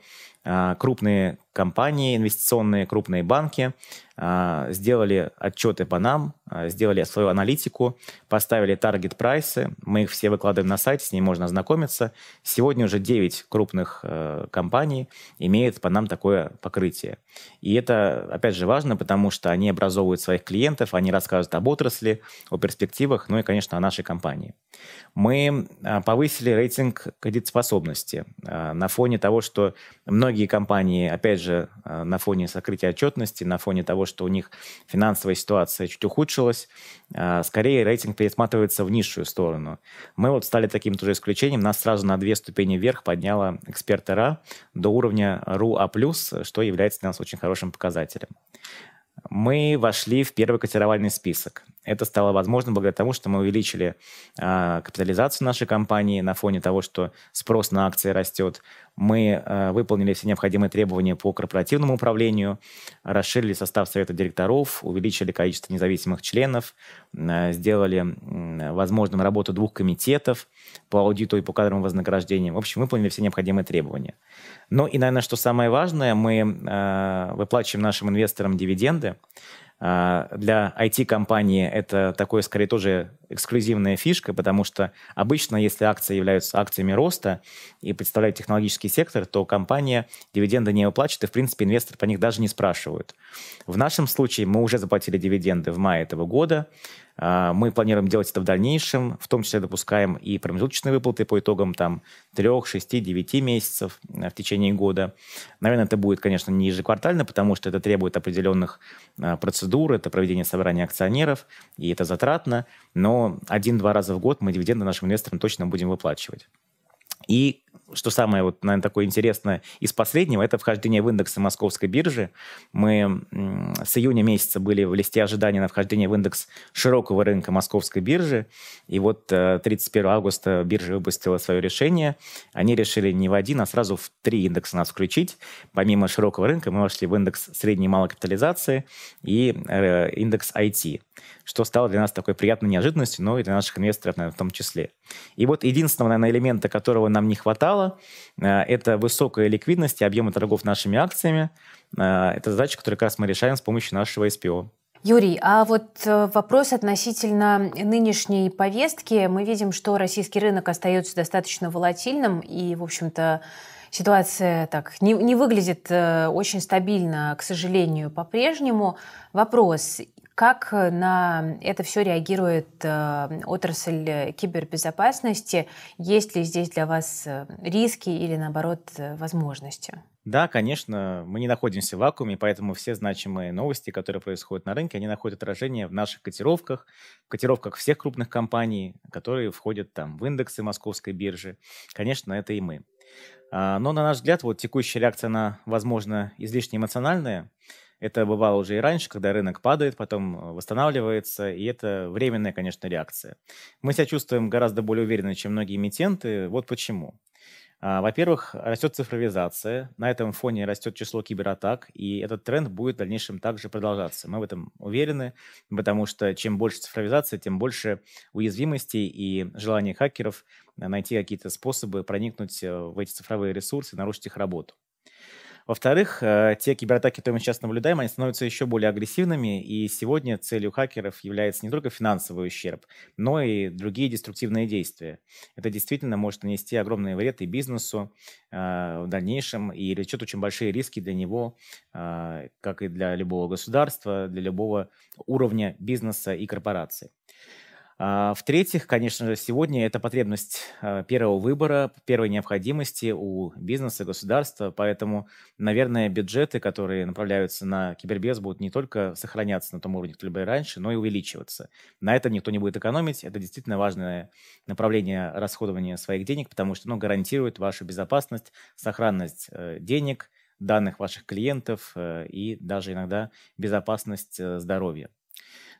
а, крупные компании, инвестиционные крупные банки а, сделали отчеты по нам, а, сделали свою аналитику, поставили таргет прайсы. Мы их все выкладываем на сайт с ней можно ознакомиться. Сегодня уже 9 крупных э, компаний имеют по нам такое покрытие. И это, опять же, важно, потому что они образовывают своих клиентов, они рассказывают об отрасли, о перспективах, ну и, конечно, о нашей компании. Мы повысили рейтинг кредитоспособности на фоне того, что многие многие компании, опять же, э, на фоне сокрытия отчетности, на фоне того, что у них финансовая ситуация чуть ухудшилась, э, скорее рейтинг пересматривается в низшую сторону. Мы вот стали таким тоже исключением. Нас сразу на две ступени вверх подняла эксперт РА до уровня РУА+, что является для нас очень хорошим показателем мы вошли в первый котировальный список. Это стало возможным благодаря тому, что мы увеличили э, капитализацию нашей компании на фоне того, что спрос на акции растет. Мы э, выполнили все необходимые требования по корпоративному управлению, расширили состав совета директоров, увеличили количество независимых членов, э, сделали э, возможным работу двух комитетов по аудиту и по кадровым вознаграждениям. В общем, выполнили все необходимые требования. Ну и, наверное, что самое важное, мы э, выплачиваем нашим инвесторам дивиденды. А, для IT-компании это такое, скорее, тоже эксклюзивная фишка, потому что обычно, если акции являются акциями роста и представляют технологический сектор, то компания дивиденды не выплачивает, и, в принципе, инвестор по них даже не спрашивают. В нашем случае мы уже заплатили дивиденды в мае этого года, а, мы планируем делать это в дальнейшем, в том числе допускаем и промежуточные выплаты по итогам там 3, 6, 9 месяцев э, в течение года. Наверное, это будет, конечно, не ежеквартально, потому что это требует определенных э, процедур, это проведение собрания акционеров, и это затратно, но один-два раза в год мы дивиденды нашим инвесторам точно будем выплачивать. И что самое, вот, наверное, такое интересное из последнего, это вхождение в индексы московской биржи. Мы с июня месяца были в листе ожидания на вхождение в индекс широкого рынка московской биржи. И вот 31 э, августа биржа выпустила свое решение. Они решили не в один, а сразу в три индекса нас включить. Помимо широкого рынка мы вошли в индекс средней малой капитализации и э, индекс IT, что стало для нас такой приятной неожиданностью, но и для наших инвесторов, наверное, в том числе. И вот единственного, наверное, элемента, которого нам не хватало, квартала. Э, это высокая ликвидность и объемы торгов нашими акциями. Э, это задача, которую как раз мы решаем с помощью нашего СПО. Юрий, а вот э, вопрос относительно нынешней повестки. Мы видим, что российский рынок остается достаточно волатильным и, в общем-то, ситуация так не, не выглядит очень стабильно, к сожалению, по-прежнему. Вопрос, как э, на это все реагирует э, отрасль э, кибербезопасности? Есть ли здесь для вас риски или, наоборот, возможности? Да, конечно, мы не находимся в вакууме, поэтому все значимые новости, которые происходят на рынке, они находят отражение в наших котировках, в котировках всех крупных компаний, которые входят там в индексы московской биржи. Конечно, это и мы. А, но, на наш взгляд, вот текущая реакция, она, возможно, излишне эмоциональная. Это бывало уже и раньше, когда рынок падает, потом э, восстанавливается, и это временная, конечно, реакция. Мы себя чувствуем гораздо более уверенно, чем многие эмитенты. Вот почему. А, во-первых, растет цифровизация, на этом фоне растет число кибератак, и этот тренд будет в дальнейшем также продолжаться. Мы в этом уверены, потому что чем больше цифровизация, тем больше уязвимостей и желаний хакеров найти какие-то способы проникнуть э, в эти цифровые ресурсы, нарушить их работу. Во-вторых, э, те кибератаки, которые мы сейчас наблюдаем, они становятся еще более агрессивными, и сегодня целью хакеров является не только финансовый ущерб, но и другие деструктивные действия. Это действительно может нанести огромный вред и бизнесу э, в дальнейшем, и влечет очень большие риски для него, э, как и для любого государства, для любого уровня бизнеса и корпорации. А, в-третьих, конечно же, сегодня это потребность а, первого выбора, первой необходимости у бизнеса, государства, поэтому, наверное, бюджеты, которые направляются на кибербез, будут не только сохраняться на том уровне, который был раньше, но и увеличиваться. На этом никто не будет экономить, это действительно важное направление расходования своих денег, потому что оно гарантирует вашу безопасность, сохранность э, денег, данных ваших клиентов э, и даже иногда безопасность э, здоровья.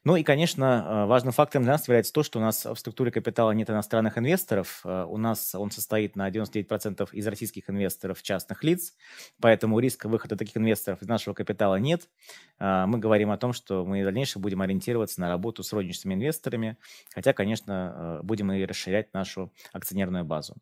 Ну и, конечно, э, важным фактором для нас является то, что у нас в структуре капитала нет иностранных инвесторов. Э, у нас он состоит на 99% из российских инвесторов частных лиц, поэтому риска выхода таких инвесторов из нашего капитала нет. Э, мы говорим о том, что мы в дальнейшем будем ориентироваться на работу с розничными инвесторами, хотя, конечно, будем и расширять нашу акционерную базу.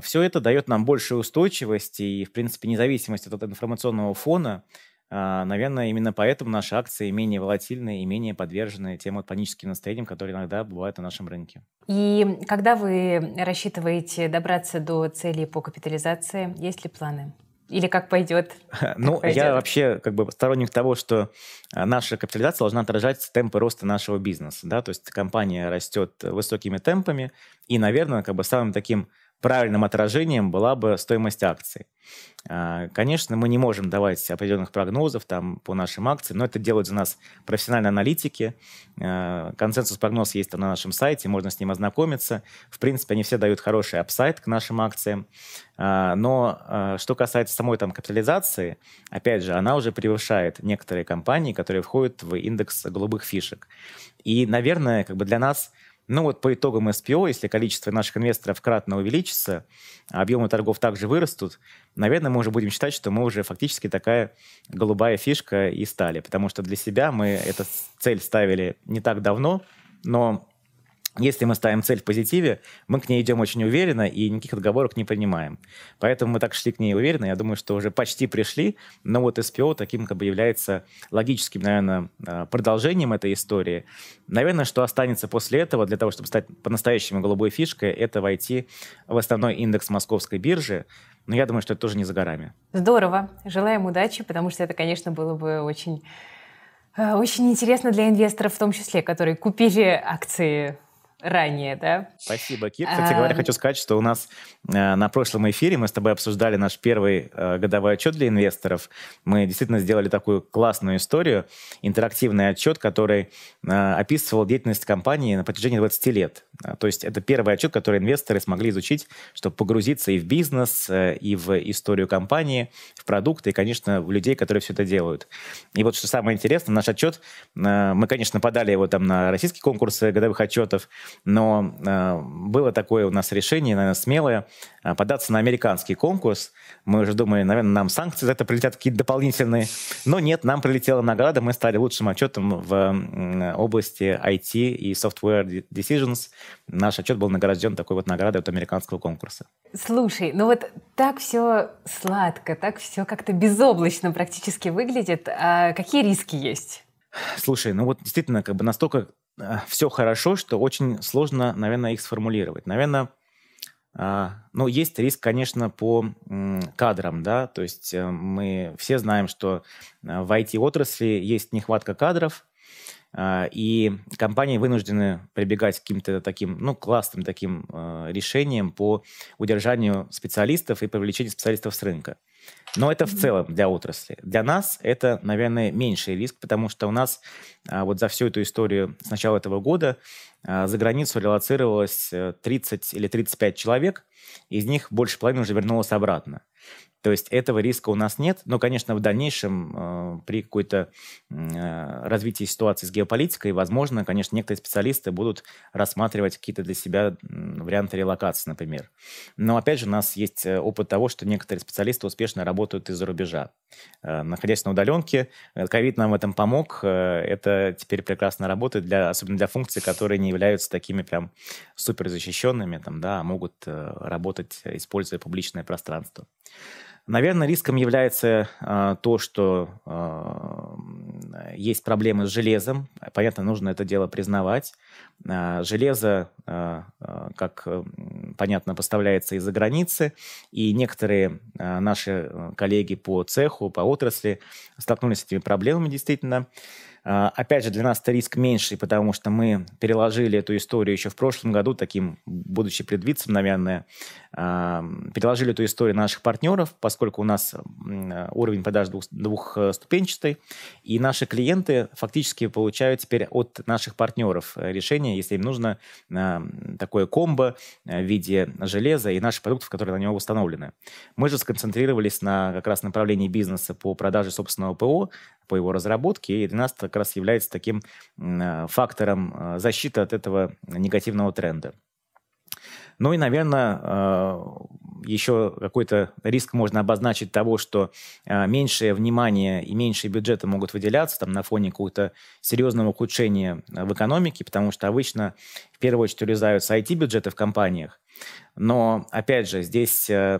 Все это дает нам большую устойчивость и, в принципе, независимость от информационного фона, а, наверное, именно поэтому наши акции менее волатильны и менее подвержены тем вот паническим настроениям, которые иногда бывают на нашем рынке. И когда вы рассчитываете добраться до цели по капитализации, есть ли планы? Или как пойдет? ну, пойдет. я вообще как бы сторонник того, что а, наша капитализация должна отражать темпы роста нашего бизнеса. Да? То есть компания растет высокими темпами, и, наверное, как бы самым таким правильным отражением была бы стоимость акций. А, конечно, мы не можем давать определенных прогнозов там, по нашим акциям, но это делают за нас профессиональные аналитики. А, Консенсус-прогноз есть там на нашем сайте, можно с ним ознакомиться. В принципе, они все дают хороший апсайт к нашим акциям. А, но что касается самой там, капитализации, опять же, она уже превышает некоторые компании, которые входят в индекс голубых фишек. И, наверное, как бы для нас – ну вот по итогам СПО, если количество наших инвесторов кратно увеличится, объемы торгов также вырастут, наверное, мы уже будем считать, что мы уже фактически такая голубая фишка и стали. Потому что для себя мы эту цель ставили не так давно, но если мы ставим цель в позитиве, мы к ней идем очень уверенно и никаких отговорок не принимаем. Поэтому мы так шли к ней уверенно. Я думаю, что уже почти пришли. Но вот СПО таким как бы является логическим, наверное, а, продолжением этой истории. Наверное, что останется после этого для того, чтобы стать по-настоящему голубой фишкой, это войти в основной индекс московской биржи. Но я думаю, что это тоже не за горами. Здорово. Желаем удачи, потому что это, конечно, было бы очень э, очень интересно для инвесторов, в том числе, которые купили акции ранее, да? Спасибо, Кир. Кстати а... говоря, хочу сказать, что у нас э, на прошлом эфире мы с тобой обсуждали наш первый э, годовой отчет для инвесторов. Мы действительно сделали такую классную историю, интерактивный отчет, который э, описывал деятельность компании на протяжении 20 лет. А, то есть это первый отчет, который инвесторы смогли изучить, чтобы погрузиться и в бизнес, э, и в историю компании, в продукты, и, конечно, в людей, которые все это делают. И вот что самое интересное, наш отчет, э, мы, конечно, подали его там на российские конкурсы годовых отчетов, но э, было такое у нас решение, наверное, смелое, податься на американский конкурс. Мы уже думали, наверное, нам санкции за это прилетят какие-то дополнительные. Но нет, нам прилетела награда, мы стали лучшим отчетом в области IT и Software Decisions – наш отчет был награжден такой вот наградой от американского конкурса. Слушай, ну вот так все сладко, так все как-то безоблачно практически выглядит. А какие риски есть? Слушай, ну вот действительно, как бы настолько э, все хорошо, что очень сложно, наверное, их сформулировать. Наверное, а, ну, есть риск, конечно, по кадрам, да, то есть э, мы все знаем, что э, в IT-отрасли есть нехватка кадров, а, и компании вынуждены прибегать к каким-то таким, ну, классным таким а, решениям по удержанию специалистов и привлечению специалистов с рынка. Но это в целом для отрасли. Для нас это, наверное, меньший риск, потому что у нас а, вот за всю эту историю с начала этого года за границу релацировалось 30 э, или 35 человек, из них больше половины уже вернулось обратно. То есть этого риска у нас нет. Но, конечно, в дальнейшем э, при какой-то э, развитии ситуации с геополитикой, возможно, конечно, некоторые специалисты будут рассматривать какие-то для себя варианты релокации, например. Но, опять же, у нас есть э, опыт того, что некоторые специалисты успешно работают из-за рубежа. Находясь на удаленке, ковид нам в этом помог. Это теперь прекрасно работает, для, особенно для функций, которые не являются такими прям суперзащищенными, там, да, а могут работать, используя публичное пространство. Наверное, риском является э, то, что э, есть проблемы с железом. Понятно, нужно это дело признавать. А, э, железо, э, как понятно, поставляется из-за границы, и некоторые э, наши коллеги по цеху, по отрасли столкнулись с этими проблемами действительно. Опять же, для нас это риск меньший, потому что мы переложили эту историю еще в прошлом году, таким, будучи предвидцем, наверное, Переложили эту историю наших партнеров, поскольку у нас уровень продаж двухступенчатый, э, и наши клиенты фактически получают теперь от наших партнеров э, решение, если им нужно э, такое комбо в виде железа и наших продуктов, которые на него установлены. Мы же сконцентрировались на как раз направлении бизнеса по продаже собственного ПО, по его разработке, и для нас как раз является таким фактором защиты от этого негативного тренда. Ну и, наверное, э, еще какой-то риск можно обозначить того, что э, меньшее внимание и меньшие бюджеты могут выделяться там, на фоне какого-то серьезного ухудшения э, в экономике, потому что обычно в первую очередь урезаются IT-бюджеты в компаниях, но, опять же, здесь э,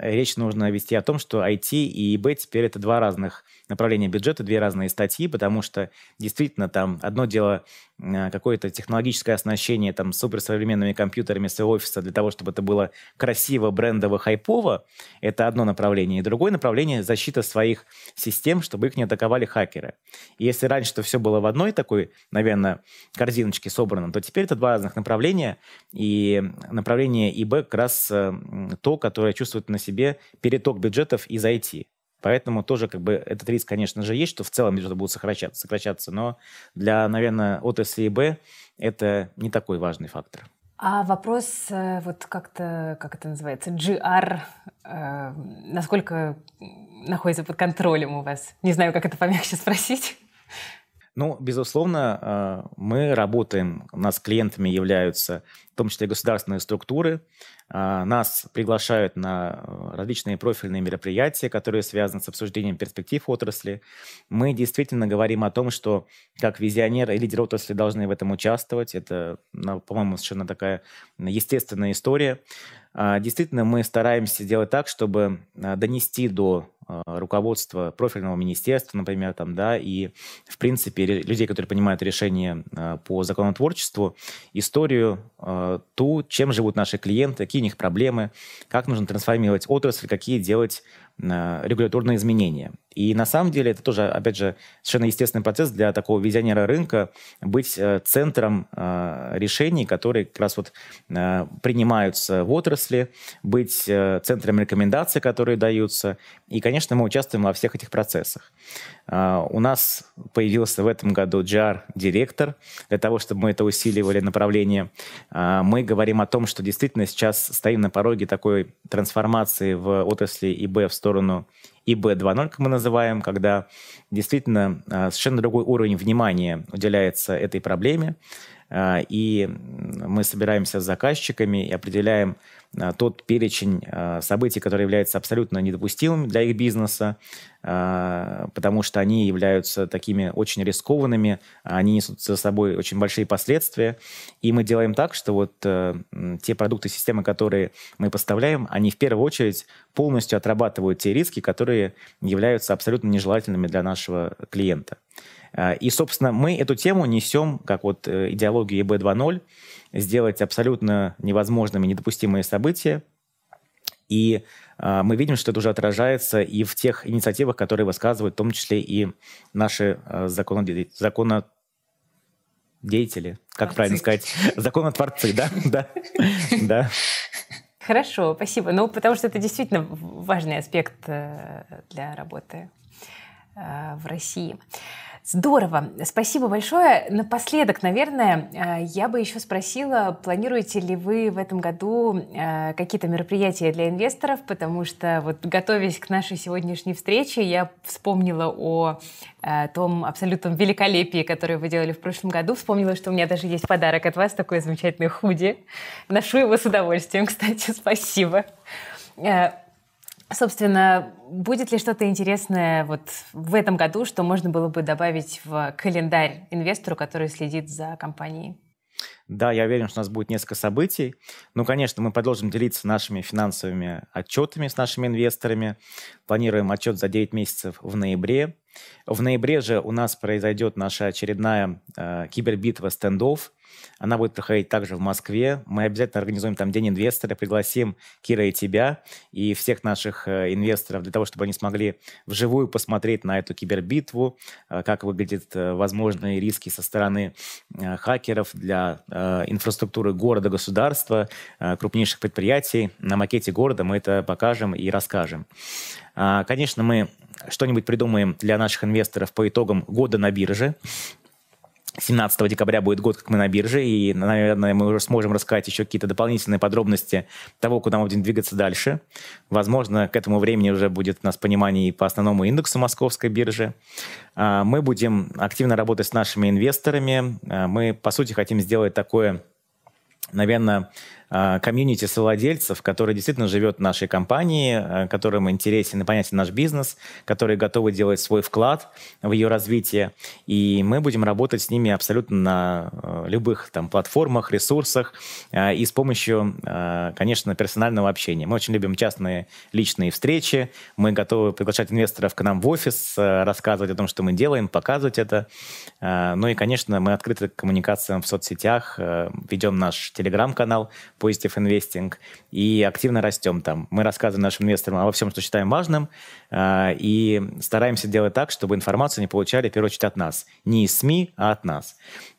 речь нужно вести о том, что IT и eBay теперь это два разных направления бюджета, две разные статьи, потому что действительно там одно дело э, какое-то технологическое оснащение там суперсовременными компьютерами своего офиса для того, чтобы это было красиво, брендово, хайпово, это одно направление. И другое направление – защита своих систем, чтобы их не атаковали хакеры. И если раньше это все было в одной такой, наверное, корзиночке собрано, то теперь это два разных направления. И направление и Б как раз то, которое чувствует на себе переток бюджетов из IT. Поэтому тоже как бы этот риск, конечно же, есть, что в целом бюджеты будут сокращаться, сокращаться но для, наверное, отрасли Б это не такой важный фактор. А вопрос, э, вот как-то, как это называется, GR, э, насколько находится под контролем у вас? Не знаю, как это помягче спросить. Ну, безусловно, э, мы работаем, у нас клиентами являются в том числе государственные структуры. А, нас приглашают на э, различные профильные мероприятия, которые связаны с обсуждением перспектив отрасли. Мы действительно говорим о том, что как визионеры и лидеры отрасли должны в этом участвовать. Это, по-моему, совершенно такая естественная история. А, действительно, мы стараемся делать так, чтобы а, донести до а, руководства профильного министерства, например, там, да, и, в принципе, людей, которые понимают решение по законотворчеству, историю, ту, чем живут наши клиенты, какие у них проблемы, как нужно трансформировать отрасль, какие делать Э, регуляторные изменения. И на самом деле это тоже, опять же, совершенно естественный процесс для такого визионера рынка быть э, центром э, решений, которые как раз вот принимаются в отрасли, быть центром рекомендаций, которые даются. И, конечно, мы участвуем во всех этих процессах. У нас появился в этом году GR-директор, для того, чтобы мы это усиливали направление. Мы говорим о том, что действительно сейчас стоим на пороге такой трансформации в отрасли ИБ в сторону сторону, и B2.0, как мы называем, когда действительно а, совершенно другой уровень внимания уделяется этой проблеме, а, и мы собираемся с заказчиками и определяем а, тот перечень а, событий, которые являются абсолютно недопустимыми для их бизнеса, потому что они являются такими очень рискованными, они несут за собой очень большие последствия. И мы делаем так, что вот э, те продукты, системы, которые мы поставляем, они в первую очередь полностью отрабатывают те риски, которые являются абсолютно нежелательными для нашего клиента. А, и, собственно, мы эту тему несем, как вот э, идеологию ЕБ 2.0, сделать абсолютно невозможными, недопустимые события. И а, мы видим, что это уже отражается и в тех инициативах, которые высказывают, в том числе и наши законодатели, законодатели деятели, как творцы. правильно сказать, законотворцы, да, да, да. Хорошо, спасибо. Ну, потому что это действительно важный аспект э, для работы э, в России. Здорово. Спасибо большое. Напоследок, наверное, э, я бы еще спросила, планируете ли вы в этом году э, какие-то мероприятия для инвесторов, потому что вот готовясь к нашей сегодняшней встрече, я вспомнила о э, том абсолютном великолепии, которое вы делали в прошлом году. Вспомнила, что у меня даже есть подарок от вас, такой замечательный худи. Ношу его с удовольствием, кстати. Спасибо. Собственно, будет ли что-то интересное вот в этом году, что можно было бы добавить в календарь инвестору, который следит за компанией? Да, я уверен, что у нас будет несколько событий. Ну, конечно, мы продолжим делиться нашими финансовыми отчетами с нашими инвесторами. Планируем отчет за 9 месяцев в ноябре. В ноябре же у нас произойдет наша очередная э, кибербитва стендов. Она будет проходить также в Москве. Мы обязательно организуем там День инвестора, пригласим Кира и тебя и всех наших э, инвесторов для того, чтобы они смогли вживую посмотреть на эту кибербитву, э, как выглядят э, возможные риски со стороны хакеров для инфраструктуры города, государства, крупнейших предприятий. На макете города мы это покажем и расскажем. А, конечно, мы что-нибудь придумаем для наших инвесторов по итогам года на бирже. 17 декабря будет год, как мы на бирже, и, наверное, мы уже сможем рассказать еще какие-то дополнительные подробности того, куда мы будем двигаться дальше. Возможно, к этому времени уже будет у нас понимание и по основному индексу московской биржи. А, мы будем активно работать с нашими инвесторами. А, мы, по сути, хотим сделать такое, наверное, Э, комьюнити совладельцев, которые действительно живет в нашей компании, э, которым интересен и понятен наш бизнес, которые готовы делать свой вклад в ее развитие. И мы будем работать с ними абсолютно на э, любых там, платформах, ресурсах и с помощью, конечно, персонального общения. Мы очень любим частные личные встречи, мы готовы приглашать инвесторов к нам в офис, рассказывать о том, что мы делаем, показывать это. Ну и, конечно, мы открыты к коммуникациям в соцсетях, ведем наш телеграм-канал, Positive Investing, и активно растем там. Мы рассказываем нашим инвесторам обо всем, что считаем важным, а, и стараемся делать так, чтобы информацию не получали, в первую очередь, от нас. Не из СМИ, а от нас.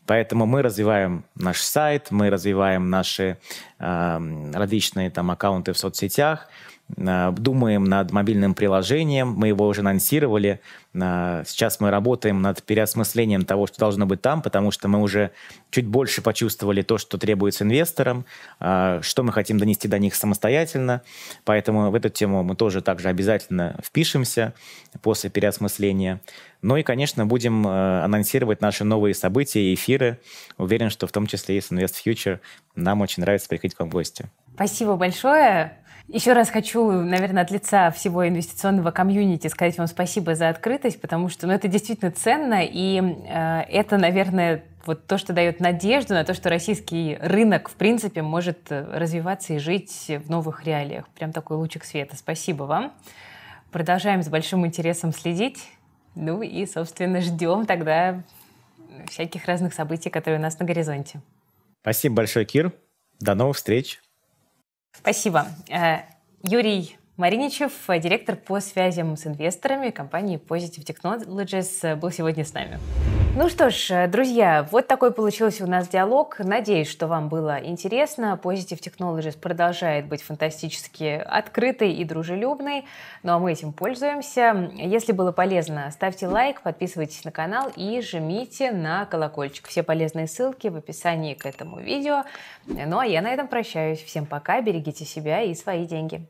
Поэтому мы развиваем наш сайт, мы развиваем наши э, различные там аккаунты в соцсетях, э, думаем над мобильным приложением, мы его уже анонсировали, э, сейчас мы работаем над переосмыслением того, что должно быть там, потому что мы уже чуть больше почувствовали то, что требуется инвесторам, э, что мы хотим донести до них самостоятельно, поэтому в эту тему мы тоже также обязательно впишемся после переосмысления. Ну и, конечно, будем э, анонсировать наши новые события и эфиры. Уверен, что в том числе и с Invest Future нам очень нравится приходить к вам в гости. Спасибо большое. Еще раз хочу, наверное, от лица всего инвестиционного комьюнити сказать вам спасибо за открытость, потому что ну, это действительно ценно, и э, это, наверное, вот то, что дает надежду на то, что российский рынок, в принципе, может э, развиваться и жить в новых реалиях. Прям такой лучик света. Спасибо вам. Продолжаем с большим интересом следить. Ну и, собственно, ждем тогда всяких разных событий, которые у нас на горизонте. Спасибо большое, Кир. До новых встреч. Спасибо. Э, Юрий Мариничев, директор по связям с инвесторами компании Positive Technologies, был сегодня с нами. Ну что ж, э, друзья, вот такой получился у нас диалог. Надеюсь, что вам было интересно. Positive Technologies продолжает быть фантастически открытой и дружелюбной. Ну а мы этим пользуемся. Если было полезно, ставьте лайк, подписывайтесь на канал и жмите на колокольчик. Все полезные ссылки в описании к этому видео. Ну а я на этом прощаюсь. Всем пока, берегите себя и свои деньги.